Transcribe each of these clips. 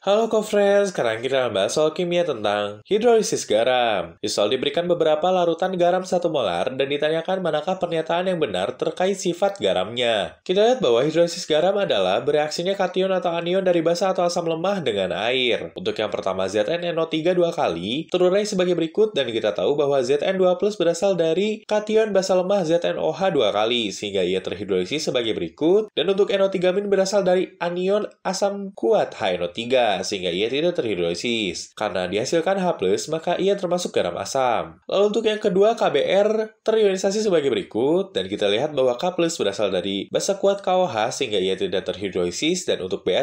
Halo Kofres, sekarang kita akan bahas soal kimia tentang hidrolisis garam. Di soal diberikan beberapa larutan garam satu molar dan ditanyakan manakah pernyataan yang benar terkait sifat garamnya. Kita lihat bahwa hidrolisis garam adalah bereaksinya kation atau anion dari basa atau asam lemah dengan air. Untuk yang pertama ZnNO3 dua kali, terurai sebagai berikut dan kita tahu bahwa Zn2+, berasal dari kation basa lemah ZnOH dua kali, sehingga ia terhidrolisis sebagai berikut. Dan untuk NO3- berasal dari anion asam kuat HNO3 sehingga ia tidak terhidrolisis. Karena dihasilkan H+, maka ia termasuk garam asam. Lalu untuk yang kedua, KBr terionisasi sebagai berikut, dan kita lihat bahwa K+, berasal dari basa kuat KOH, sehingga ia tidak terhidrolisis, dan untuk Br-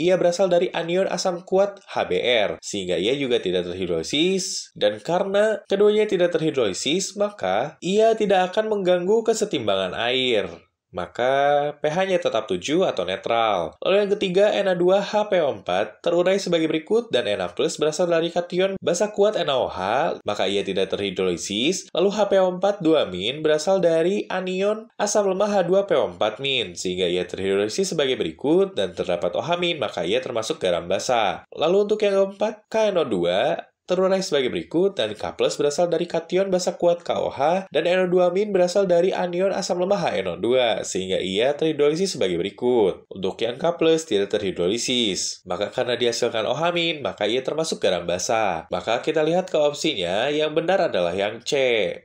ia berasal dari anion asam kuat HBr, sehingga ia juga tidak terhidrolisis, dan karena keduanya tidak terhidrolisis, maka ia tidak akan mengganggu kesetimbangan air maka pH-nya tetap 7 atau netral. Lalu yang ketiga, Na2HPO4 terurai sebagai berikut dan Na+ berasal dari kation basa kuat NaOH, maka ia tidak terhidrolisis. Lalu HPO4 2- berasal dari anion asam lemah H2PO4- sehingga ia terhidrolisis sebagai berikut dan terdapat OH-, maka ia termasuk garam basa. Lalu untuk yang keempat, KNO2 terurai sebagai berikut, dan K+, berasal dari kation basa kuat KOH, dan NO2- berasal dari anion asam lemah HNO2, sehingga ia terhidrolisis sebagai berikut. Untuk yang K+, tidak terhidrolisis. Maka karena dihasilkan OH-, maka ia termasuk garam basa. Maka kita lihat ke opsinya, yang benar adalah yang C.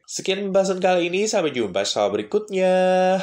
Sekian pembahasan kali ini, sampai jumpa soal berikutnya.